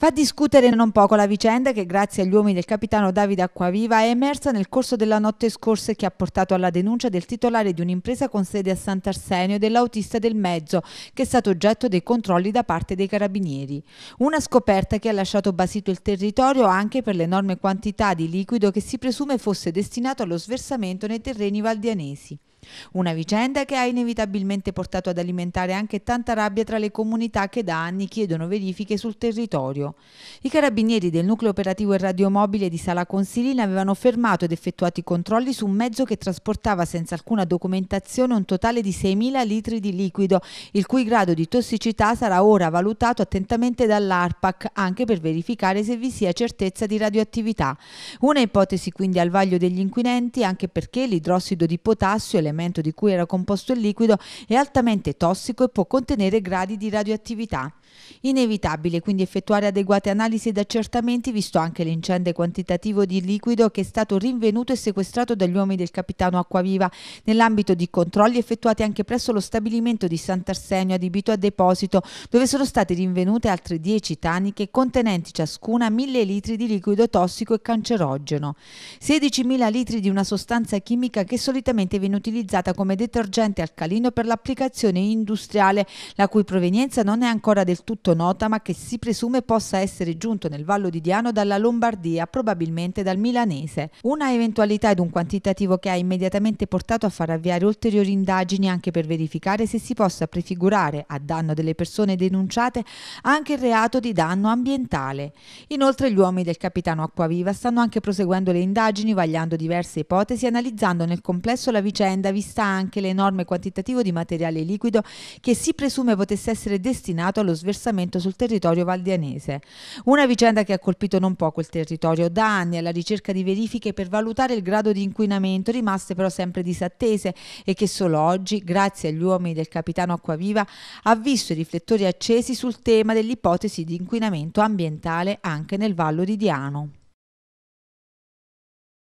Va a discutere non poco la vicenda che grazie agli uomini del capitano Davide Acquaviva è emersa nel corso della notte scorsa e che ha portato alla denuncia del titolare di un'impresa con sede a Sant'Arsenio e dell'autista del mezzo che è stato oggetto dei controlli da parte dei carabinieri. Una scoperta che ha lasciato basito il territorio anche per l'enorme quantità di liquido che si presume fosse destinato allo sversamento nei terreni valdianesi. Una vicenda che ha inevitabilmente portato ad alimentare anche tanta rabbia tra le comunità che da anni chiedono verifiche sul territorio. I carabinieri del nucleo operativo e radiomobile di Sala Consilina avevano fermato ed effettuato i controlli su un mezzo che trasportava senza alcuna documentazione un totale di 6.000 litri di liquido, il cui grado di tossicità sarà ora valutato attentamente dall'ARPAC anche per verificare se vi sia certezza di radioattività. Una ipotesi quindi al vaglio degli inquinenti anche perché l'idrossido di potassio e le elemento di cui era composto il liquido, è altamente tossico e può contenere gradi di radioattività. Inevitabile quindi effettuare adeguate analisi ed accertamenti, visto anche l'incendio quantitativo di liquido che è stato rinvenuto e sequestrato dagli uomini del capitano Acquaviva nell'ambito di controlli effettuati anche presso lo stabilimento di Sant'Arsenio adibito a deposito, dove sono state rinvenute altre 10 taniche contenenti ciascuna 1000 litri di liquido tossico e cancerogeno, 16.000 litri di una sostanza chimica che solitamente viene utilizzata utilizzata come detergente alcalino per l'applicazione industriale, la cui provenienza non è ancora del tutto nota, ma che si presume possa essere giunto nel Vallo di Diano dalla Lombardia, probabilmente dal milanese. Una eventualità ed un quantitativo che ha immediatamente portato a far avviare ulteriori indagini anche per verificare se si possa prefigurare, a danno delle persone denunciate, anche il reato di danno ambientale. Inoltre gli uomini del capitano Acquaviva stanno anche proseguendo le indagini, vagliando diverse ipotesi, analizzando nel complesso la vicenda azienda vista anche l'enorme quantitativo di materiale liquido che si presume potesse essere destinato allo sversamento sul territorio valdianese. Una vicenda che ha colpito non poco il territorio. Da anni alla ricerca di verifiche per valutare il grado di inquinamento, rimaste però sempre disattese e che solo oggi, grazie agli uomini del capitano Acquaviva, ha visto i riflettori accesi sul tema dell'ipotesi di inquinamento ambientale anche nel Vallo di Diano.